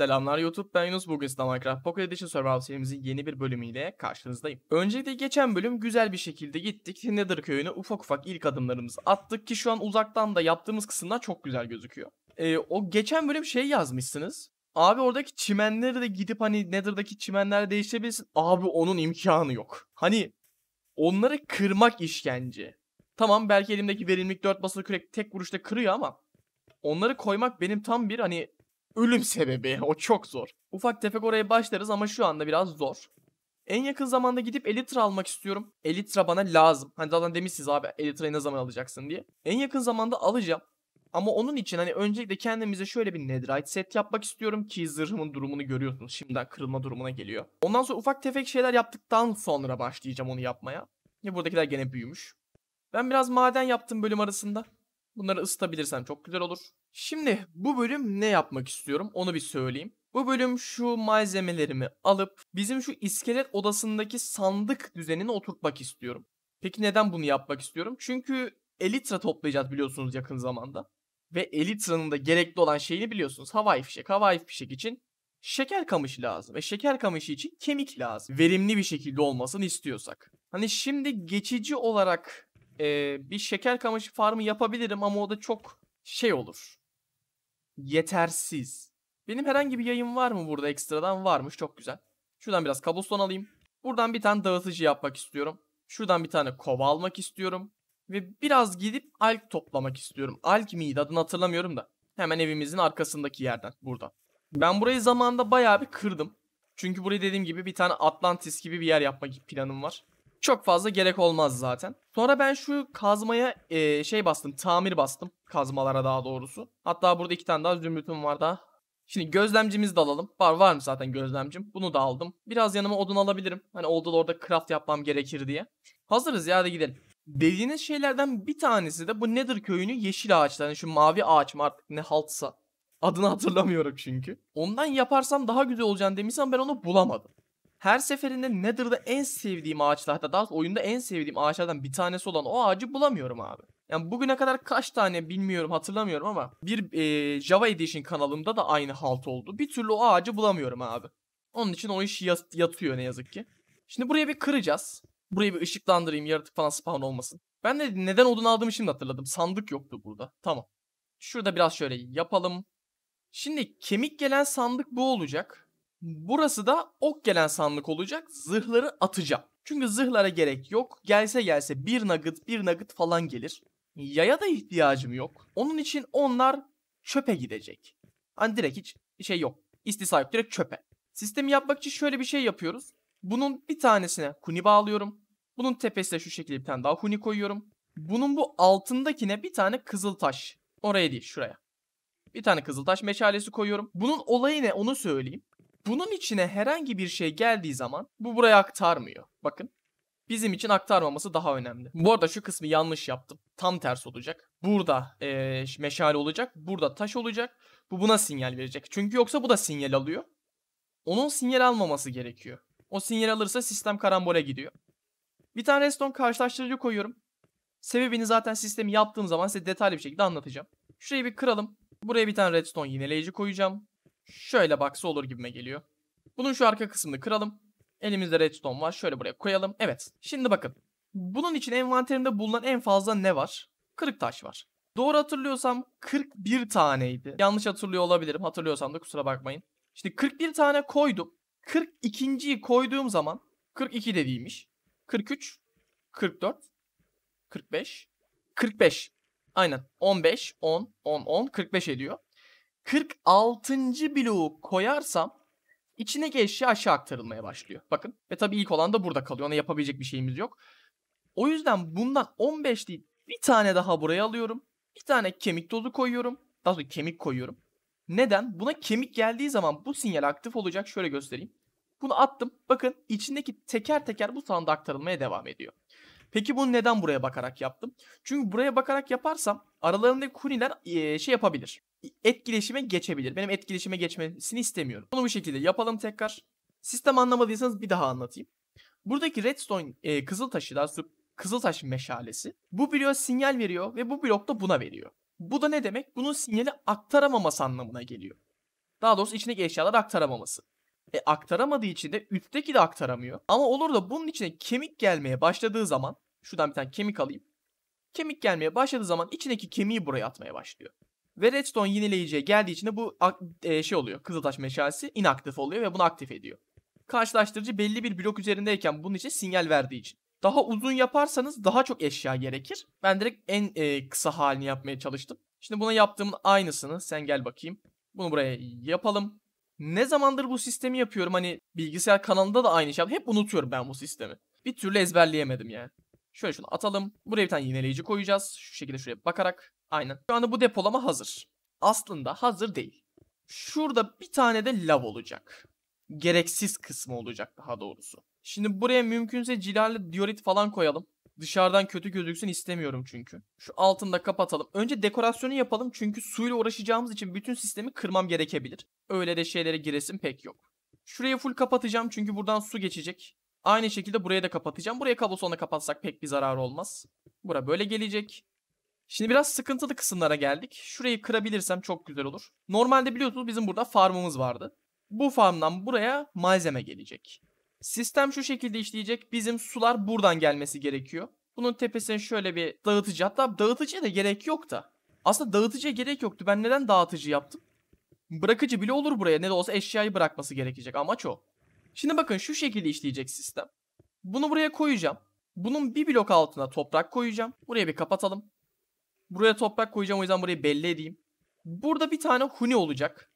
Selamlar YouTube, ben Yunus. Bugün size Minecraft Pocket Edition Survival serimizin yeni bir bölümüyle karşınızdayım. Öncelikle geçen bölüm güzel bir şekilde gittik. Nether köyüne ufak ufak ilk adımlarımızı attık ki şu an uzaktan da yaptığımız kısımlar çok güzel gözüküyor. Ee, o geçen bölüm şey yazmışsınız. Abi oradaki çimenleri de gidip hani Nether'daki çimenler değiştirebilirsin. Abi onun imkanı yok. Hani onları kırmak işkence. Tamam belki elimdeki verimlilik 4 basılı kürek tek vuruşta kırıyor ama onları koymak benim tam bir hani ölüm sebebi. O çok zor. Ufak tefek oraya başlarız ama şu anda biraz zor. En yakın zamanda gidip Elytra almak istiyorum. Elytra bana lazım. Hani zaten demişsiniz abi Elytra'yı ne zaman alacaksın diye. En yakın zamanda alacağım. Ama onun için hani öncelikle kendimize şöyle bir netherite set yapmak istiyorum ki zırhımın durumunu görüyorsunuz. Şimdiden kırılma durumuna geliyor. Ondan sonra ufak tefek şeyler yaptıktan sonra başlayacağım onu yapmaya. Ya buradakiler gene büyümüş. Ben biraz maden yaptım bölüm arasında. Bunları ısıtabilirsem çok güzel olur. Şimdi bu bölüm ne yapmak istiyorum onu bir söyleyeyim. Bu bölüm şu malzemelerimi alıp bizim şu iskelet odasındaki sandık düzenini oturtmak istiyorum. Peki neden bunu yapmak istiyorum? Çünkü Elitra toplayacağız biliyorsunuz yakın zamanda. Ve Elitra'nın da gerekli olan şeyini biliyorsunuz. Havai fişek. Havai fişek için şeker kamışı lazım. Ve şeker kamışı için kemik lazım. Verimli bir şekilde olmasını istiyorsak. Hani şimdi geçici olarak e, bir şeker kamışı farmı yapabilirim ama o da çok şey olur yetersiz. Benim herhangi bir yayın var mı burada ekstradan? Varmış çok güzel. Şuradan biraz kabuston alayım. Buradan bir tane dağıtıcı yapmak istiyorum. Şuradan bir tane kova almak istiyorum. Ve biraz gidip alk toplamak istiyorum. Alk miydi adını hatırlamıyorum da. Hemen evimizin arkasındaki yerden burada. Ben burayı zamanında bayağı bir kırdım. Çünkü burayı dediğim gibi bir tane Atlantis gibi bir yer yapmak planım var. Çok fazla gerek olmaz zaten. Sonra ben şu kazmaya e, şey bastım. Tamir bastım. Kazmalara daha doğrusu. Hatta burada iki tane daha zümrütüm var daha. Şimdi gözlemcimiz de alalım. Var var mı zaten gözlemcim? Bunu da aldım. Biraz yanıma odun alabilirim. Hani oldu orada craft yapmam gerekir diye. Hazırız ya da gidelim. Dediğiniz şeylerden bir tanesi de bu Nether köyünü yeşil ağaçlar. Yani şu mavi ağaç mı artık ne haltsa. Adını hatırlamıyorum çünkü. Ondan yaparsam daha güzel olacağını demişsem ben onu bulamadım. Her seferinde Nether'da en sevdiğim ağaçlar hatta daha oyunda en sevdiğim ağaçlardan bir tanesi olan o ağacı bulamıyorum abi. Yani bugüne kadar kaç tane bilmiyorum hatırlamıyorum ama bir e, Java Edition kanalımda da aynı halt oldu. Bir türlü o ağacı bulamıyorum abi. Onun için o iş yatıyor ne yazık ki. Şimdi buraya bir kıracağız. Burayı bir ışıklandırayım yaratık falan spawn olmasın. Ben de neden odun aldığımı şimdi hatırladım. Sandık yoktu burada. Tamam. Şurada biraz şöyle yapalım. Şimdi kemik gelen sandık bu olacak. Burası da ok gelen sandık olacak. Zırhları atacağım. Çünkü zırhlara gerek yok. Gelse gelse bir nugget bir nugget falan gelir. Yaya da ihtiyacım yok. Onun için onlar çöpe gidecek. Hani direkt hiç şey yok. İstisna yok direkt çöpe. Sistemi yapmak için şöyle bir şey yapıyoruz. Bunun bir tanesine huni bağlıyorum. Bunun tepesine şu şekilde bir tane daha huni koyuyorum. Bunun bu altındakine bir tane kızıl taş. Oraya değil şuraya. Bir tane kızıl taş meşalesi koyuyorum. Bunun olayı ne onu söyleyeyim. Bunun içine herhangi bir şey geldiği zaman bu buraya aktarmıyor. Bakın bizim için aktarmaması daha önemli. Bu arada şu kısmı yanlış yaptım. Tam tersi olacak. Burada e, meşale olacak. Burada taş olacak. Bu buna sinyal verecek. Çünkü yoksa bu da sinyal alıyor. Onun sinyal almaması gerekiyor. O sinyal alırsa sistem karambole gidiyor. Bir tane redstone karşılaştırıcı koyuyorum. Sebebini zaten sistemi yaptığım zaman size detaylı bir şekilde anlatacağım. Şurayı bir kıralım. Buraya bir tane redstone yineleyici koyacağım şöyle baksa olur gibime geliyor. Bunun şu arka kısmını kıralım. Elimizde redstone var. Şöyle buraya koyalım. Evet. Şimdi bakın. Bunun için envanterimde bulunan en fazla ne var? Kırık taş var. Doğru hatırlıyorsam 41 taneydi. Yanlış hatırlıyor olabilirim. Hatırlıyorsam da kusura bakmayın. Şimdi 41 tane koydum. 42.yi koyduğum zaman 42 dediymiş. 43, 44, 45, 45. Aynen 15, 10, 10, 10, 45 ediyor. 46. bloğu koyarsam içindeki eşya aşağı aktarılmaya başlıyor. Bakın ve tabii ilk olan da burada kalıyor. Ona yapabilecek bir şeyimiz yok. O yüzden bundan 15 değil bir tane daha buraya alıyorum. Bir tane kemik tozu koyuyorum. Daha sonra kemik koyuyorum. Neden? Buna kemik geldiği zaman bu sinyal aktif olacak. Şöyle göstereyim. Bunu attım. Bakın içindeki teker teker bu sanda aktarılmaya devam ediyor. Peki bunu neden buraya bakarak yaptım? Çünkü buraya bakarak yaparsam aralarındaki kuniler şey yapabilir etkileşime geçebilir. Benim etkileşime geçmesini istemiyorum. Bunu bu şekilde yapalım tekrar. Sistem anlamadıysanız bir daha anlatayım. Buradaki redstone e, kızıl taşı daha sonra kızıl taş meşalesi bu bloğa sinyal veriyor ve bu blok da buna veriyor. Bu da ne demek? Bunun sinyali aktaramaması anlamına geliyor. Daha doğrusu içindeki eşyalar aktaramaması. E aktaramadığı için de üstteki de aktaramıyor. Ama olur da bunun içine kemik gelmeye başladığı zaman şuradan bir tane kemik alayım. Kemik gelmeye başladığı zaman içindeki kemiği buraya atmaya başlıyor. Ve redstone yenileyiciye geldiği için de bu e, şey oluyor. Kızıltaş meşalesi inaktif oluyor ve bunu aktif ediyor. Karşılaştırıcı belli bir blok üzerindeyken bunun için sinyal verdiği için. Daha uzun yaparsanız daha çok eşya gerekir. Ben direkt en e, kısa halini yapmaya çalıştım. Şimdi buna yaptığımın aynısını sen gel bakayım. Bunu buraya yapalım. Ne zamandır bu sistemi yapıyorum hani bilgisayar kanalında da aynı şey. Hep unutuyorum ben bu sistemi. Bir türlü ezberleyemedim yani. Şöyle şunu atalım. Buraya bir tane yineleyici koyacağız. Şu şekilde şuraya bakarak. Aynen. Şu anda bu depolama hazır. Aslında hazır değil. Şurada bir tane de lav olacak. Gereksiz kısmı olacak daha doğrusu. Şimdi buraya mümkünse cilalı diorit falan koyalım. Dışarıdan kötü gözüksün istemiyorum çünkü. Şu altını da kapatalım. Önce dekorasyonu yapalım çünkü suyla uğraşacağımız için bütün sistemi kırmam gerekebilir. Öyle de şeylere giresim pek yok. Şurayı full kapatacağım çünkü buradan su geçecek. Aynı şekilde buraya da kapatacağım. Buraya kablosonla kapatsak pek bir zarar olmaz. Bura böyle gelecek. Şimdi biraz sıkıntılı kısımlara geldik. Şurayı kırabilirsem çok güzel olur. Normalde biliyorsunuz bizim burada farmımız vardı. Bu farmdan buraya malzeme gelecek. Sistem şu şekilde işleyecek. Bizim sular buradan gelmesi gerekiyor. Bunun tepesine şöyle bir dağıtıcı. Hatta dağıtıcıya da gerek yok da. Aslında dağıtıcıya gerek yoktu. Ben neden dağıtıcı yaptım? Bırakıcı bile olur buraya. Ne de olsa eşyayı bırakması gerekecek. Amaç o. Şimdi bakın şu şekilde işleyecek sistem. Bunu buraya koyacağım. Bunun bir blok altına toprak koyacağım. Buraya bir kapatalım. Buraya toprak koyacağım o yüzden burayı belli edeyim. Burada bir tane huni olacak.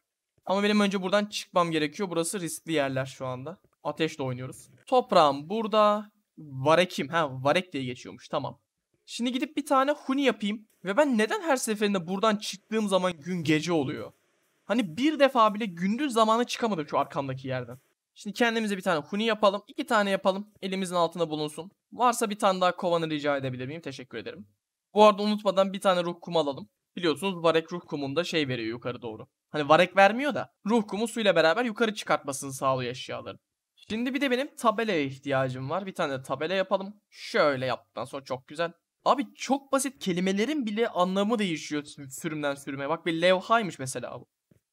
Ama benim önce buradan çıkmam gerekiyor. Burası riskli yerler şu anda. Ateşle oynuyoruz. Toprağım burada. Varekim. Ha varek diye geçiyormuş. Tamam. Şimdi gidip bir tane huni yapayım. Ve ben neden her seferinde buradan çıktığım zaman gün gece oluyor? Hani bir defa bile gündüz zamanı çıkamadım şu arkamdaki yerden. Şimdi kendimize bir tane huni yapalım. iki tane yapalım. Elimizin altında bulunsun. Varsa bir tane daha kovanı rica edebilir miyim? Teşekkür ederim. Bu arada unutmadan bir tane ruh kum alalım. Biliyorsunuz varek ruh kumunda şey veriyor yukarı doğru. Hani varek vermiyor da ruh kumu suyla beraber yukarı çıkartmasını sağlıyor eşyaların. Şimdi bir de benim tabelaya ihtiyacım var. Bir tane tabela yapalım. Şöyle yaptıktan sonra çok güzel. Abi çok basit kelimelerin bile anlamı değişiyor sürümden sürüme. Bak bir levhaymış mesela bu.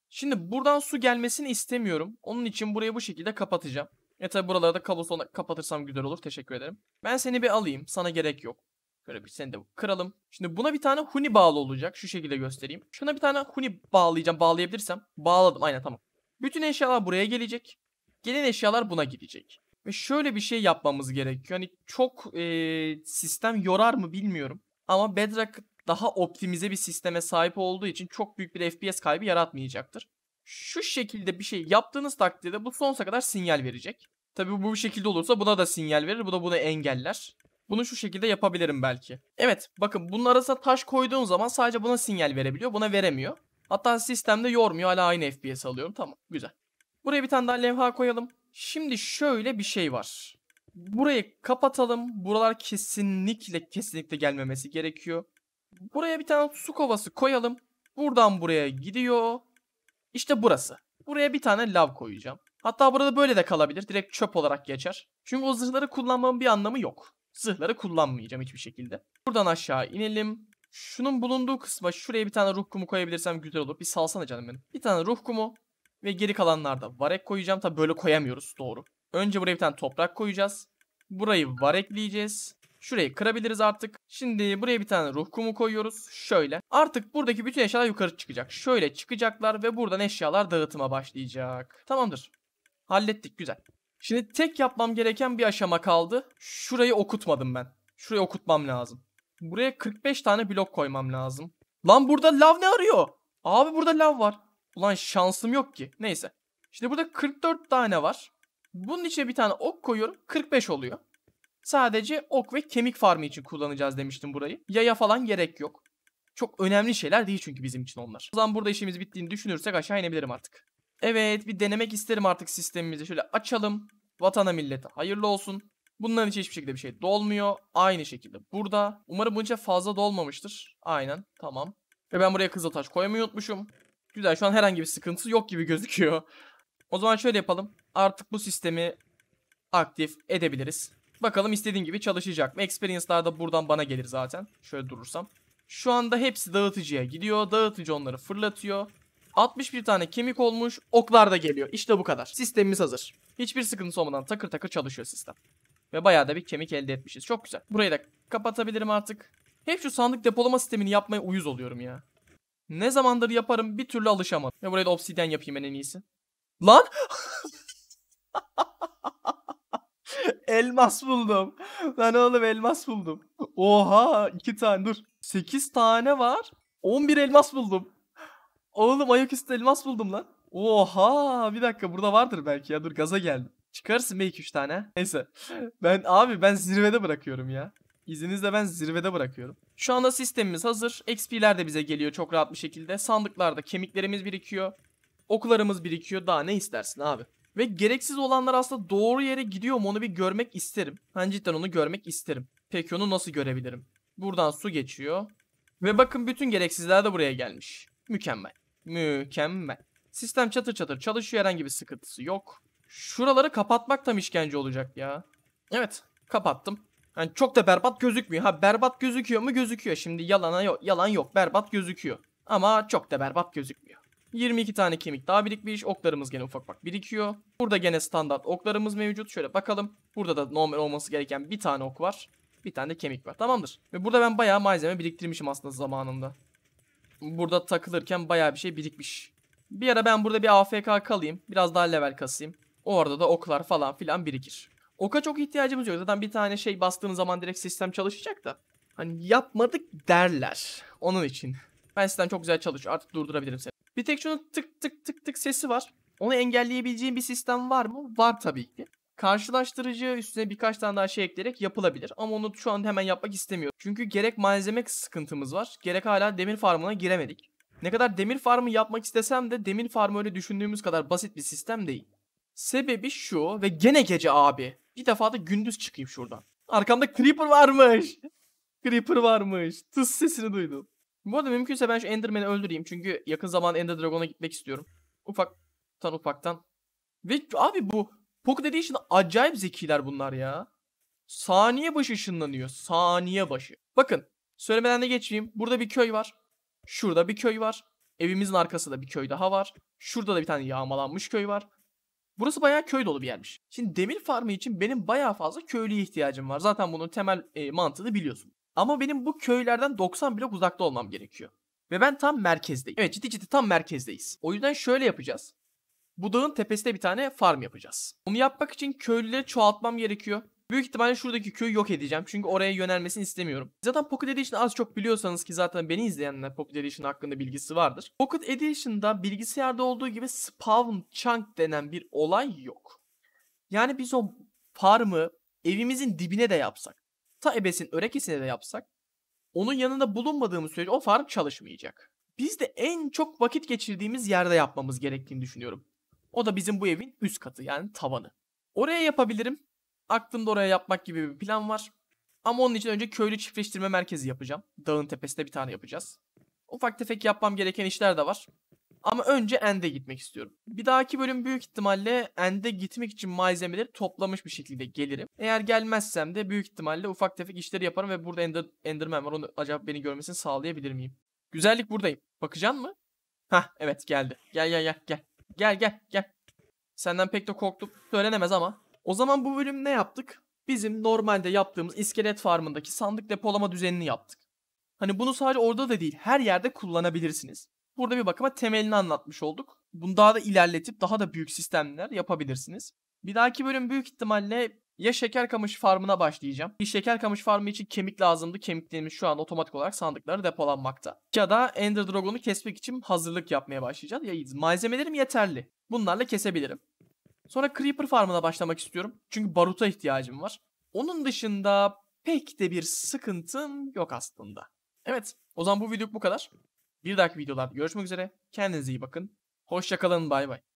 Şimdi buradan su gelmesini istemiyorum. Onun için burayı bu şekilde kapatacağım. E tabi buralarda kablosunu kapatırsam güzel olur. Teşekkür ederim. Ben seni bir alayım. Sana gerek yok. Şöyle bir seni de kıralım. Şimdi buna bir tane huni bağlı olacak. Şu şekilde göstereyim. Şuna bir tane huni bağlayacağım. Bağlayabilirsem. Bağladım. Aynen tamam. Bütün eşyalar buraya gelecek. Gelen eşyalar buna gidecek. Ve şöyle bir şey yapmamız gerekiyor. Hani çok e, sistem yorar mı bilmiyorum. Ama Bedrock daha optimize bir sisteme sahip olduğu için çok büyük bir FPS kaybı yaratmayacaktır. Şu şekilde bir şey yaptığınız takdirde bu sonsuza kadar sinyal verecek. Tabi bu bir şekilde olursa buna da sinyal verir. Bu da bunu engeller. Bunu şu şekilde yapabilirim belki. Evet bakın bunun arasına taş koyduğun zaman sadece buna sinyal verebiliyor. Buna veremiyor. Hatta sistemde yormuyor. Hala aynı FPS alıyorum. Tamam güzel. Buraya bir tane daha levha koyalım. Şimdi şöyle bir şey var. Burayı kapatalım. Buralar kesinlikle kesinlikle gelmemesi gerekiyor. Buraya bir tane su kovası koyalım. Buradan buraya gidiyor. İşte burası. Buraya bir tane lav koyacağım. Hatta burada böyle de kalabilir. Direkt çöp olarak geçer. Çünkü o zırhları kullanmamın bir anlamı yok. Zırhları kullanmayacağım hiçbir şekilde. Buradan aşağı inelim. Şunun bulunduğu kısma şuraya bir tane ruh kumu koyabilirsem güzel olur. Bir salsana canım benim. Bir tane ruh kumu ve geri kalanlarda varek koyacağım. Tabi böyle koyamıyoruz doğru. Önce buraya bir tane toprak koyacağız. Burayı varekleyeceğiz. Şurayı kırabiliriz artık. Şimdi buraya bir tane ruh kumu koyuyoruz. Şöyle. Artık buradaki bütün eşyalar yukarı çıkacak. Şöyle çıkacaklar ve buradan eşyalar dağıtıma başlayacak. Tamamdır. Hallettik güzel. Şimdi tek yapmam gereken bir aşama kaldı. Şurayı okutmadım ben. Şurayı okutmam lazım. Buraya 45 tane blok koymam lazım. Lan burada lav ne arıyor? Abi burada lav var. Ulan şansım yok ki. Neyse. Şimdi burada 44 tane var. Bunun içine bir tane ok koyuyorum. 45 oluyor. Sadece ok ve kemik farmı için kullanacağız demiştim burayı. Yaya falan gerek yok. Çok önemli şeyler değil çünkü bizim için onlar. O zaman burada işimiz bittiğini düşünürsek aşağı inebilirim artık. Evet bir denemek isterim artık sistemimizi. Şöyle açalım. Vatana millete hayırlı olsun. Bunların için hiçbir şekilde bir şey dolmuyor. Aynı şekilde burada. Umarım bunun için fazla dolmamıştır. Aynen tamam. Ve ben buraya kızıl taş koymayı unutmuşum. Güzel şu an herhangi bir sıkıntısı yok gibi gözüküyor. O zaman şöyle yapalım. Artık bu sistemi aktif edebiliriz. Bakalım istediğim gibi çalışacak mı? Experience'lar da buradan bana gelir zaten. Şöyle durursam. Şu anda hepsi dağıtıcıya gidiyor. Dağıtıcı onları fırlatıyor. 61 tane kemik olmuş. Oklar da geliyor. İşte bu kadar. Sistemimiz hazır. Hiçbir sıkıntı olmadan takır takır çalışıyor sistem. Ve bayağı da bir kemik elde etmişiz. Çok güzel. Burayı da kapatabilirim artık. Hep şu sandık depolama sistemini yapmaya uyuz oluyorum ya. Ne zamandır yaparım bir türlü alışamadım. Ya buraya da obsidyen yapayım en iyisi. Lan! elmas buldum. Ben oğlum elmas buldum. Oha iki tane dur. 8 tane var. 11 elmas buldum. Oğlum ayaküstü elmas buldum lan. Oha bir dakika burada vardır belki ya dur gaza geldim. Çıkarsın be 2-3 tane. Neyse. Ben abi ben zirvede bırakıyorum ya. İzninizle ben zirvede bırakıyorum. Şu anda sistemimiz hazır. XP'ler de bize geliyor çok rahat bir şekilde. Sandıklarda kemiklerimiz birikiyor. Okularımız birikiyor. Daha ne istersin abi? Ve gereksiz olanlar aslında doğru yere gidiyor mu onu bir görmek isterim. Ben cidden onu görmek isterim. Peki onu nasıl görebilirim? Buradan su geçiyor. Ve bakın bütün gereksizler de buraya gelmiş. Mükemmel. Mükemmel. Sistem çatır çatır çalışıyor herhangi bir sıkıntısı yok. Şuraları kapatmak tam işkence olacak ya. Evet kapattım. Yani çok da berbat gözükmüyor. Ha berbat gözüküyor mu gözüküyor. Şimdi yalana yok, yalan yok berbat gözüküyor. Ama çok da berbat gözükmüyor. 22 tane kemik daha birikmiş. Oklarımız gene ufak bak birikiyor. Burada gene standart oklarımız mevcut. Şöyle bakalım. Burada da normal olması gereken bir tane ok var. Bir tane de kemik var. Tamamdır. Ve burada ben bayağı malzeme biriktirmişim aslında zamanında burada takılırken baya bir şey birikmiş. Bir ara ben burada bir AFK kalayım. Biraz daha level kasayım. Orada da oklar falan filan birikir. Oka çok ihtiyacımız yok. Zaten bir tane şey bastığın zaman direkt sistem çalışacak da. Hani yapmadık derler. Onun için. Ben sistem çok güzel çalışıyor. Artık durdurabilirim seni. Bir tek şunun tık tık tık tık sesi var. Onu engelleyebileceğin bir sistem var mı? Var tabii ki karşılaştırıcı üstüne birkaç tane daha şey ekleyerek yapılabilir. Ama onu şu anda hemen yapmak istemiyorum. Çünkü gerek malzeme sıkıntımız var, gerek hala demir farmına giremedik. Ne kadar demir farmı yapmak istesem de demir farmı öyle düşündüğümüz kadar basit bir sistem değil. Sebebi şu ve gene gece abi. Bir defa da gündüz çıkayım şuradan. Arkamda creeper varmış. creeper varmış. Tıs sesini duydum. Bu arada mümkünse ben şu Enderman'i öldüreyim. Çünkü yakın zaman Ender Dragon'a gitmek istiyorum. Ufaktan ufaktan. Ve abi bu Poku Pocket Edition acayip zekiler bunlar ya. Saniye başı ışınlanıyor. Saniye başı. Bakın söylemeden de geçeyim. Burada bir köy var. Şurada bir köy var. Evimizin arkasında bir köy daha var. Şurada da bir tane yağmalanmış köy var. Burası bayağı köy dolu bir yermiş. Şimdi demir farmı için benim bayağı fazla köylüye ihtiyacım var. Zaten bunun temel e, mantığını biliyorsun. Ama benim bu köylerden 90 blok uzakta olmam gerekiyor. Ve ben tam merkezdeyim. Evet ciddi ciddi tam merkezdeyiz. O yüzden şöyle yapacağız. Bu dağın tepesinde bir tane farm yapacağız. Onu yapmak için köylüleri çoğaltmam gerekiyor. Büyük ihtimalle şuradaki köyü yok edeceğim. Çünkü oraya yönelmesini istemiyorum. Zaten Pocket Edition az çok biliyorsanız ki zaten beni izleyenler Pocket Edition hakkında bilgisi vardır. Pocket Edition'da bilgisayarda olduğu gibi spawn chunk denen bir olay yok. Yani biz o farmı evimizin dibine de yapsak, ta ebesin örekesine de yapsak, onun yanında bulunmadığımız sürece o farm çalışmayacak. Biz de en çok vakit geçirdiğimiz yerde yapmamız gerektiğini düşünüyorum. O da bizim bu evin üst katı yani tavanı. Oraya yapabilirim. Aklımda oraya yapmak gibi bir plan var. Ama onun için önce köylü çiftleştirme merkezi yapacağım. Dağın tepesinde bir tane yapacağız. Ufak tefek yapmam gereken işler de var. Ama önce End'e gitmek istiyorum. Bir dahaki bölüm büyük ihtimalle End'e gitmek için malzemeleri toplamış bir şekilde gelirim. Eğer gelmezsem de büyük ihtimalle ufak tefek işleri yaparım ve burada Ender, Enderman var. Onu acaba beni görmesini sağlayabilir miyim? Güzellik buradayım. Bakacaksın mı? Hah evet geldi. Gel gel gel gel. Gel gel gel. Senden pek de korktum. Söylenemez ama. O zaman bu bölüm ne yaptık? Bizim normalde yaptığımız iskelet farmındaki sandık depolama düzenini yaptık. Hani bunu sadece orada da değil her yerde kullanabilirsiniz. Burada bir bakıma temelini anlatmış olduk. Bunu daha da ilerletip daha da büyük sistemler yapabilirsiniz. Bir dahaki bölüm büyük ihtimalle ya şeker kamışı farmına başlayacağım. Bir şeker kamış farmı için kemik lazımdı. Kemiklerimiz şu an otomatik olarak sandıklara depolanmakta. Ya da Ender Dragon'u kesmek için hazırlık yapmaya başlayacağız. Ya malzemelerim yeterli. Bunlarla kesebilirim. Sonra Creeper farmına başlamak istiyorum. Çünkü baruta ihtiyacım var. Onun dışında pek de bir sıkıntım yok aslında. Evet o zaman bu video bu kadar. Bir dahaki videolarda görüşmek üzere. Kendinize iyi bakın. Hoşçakalın bay bay.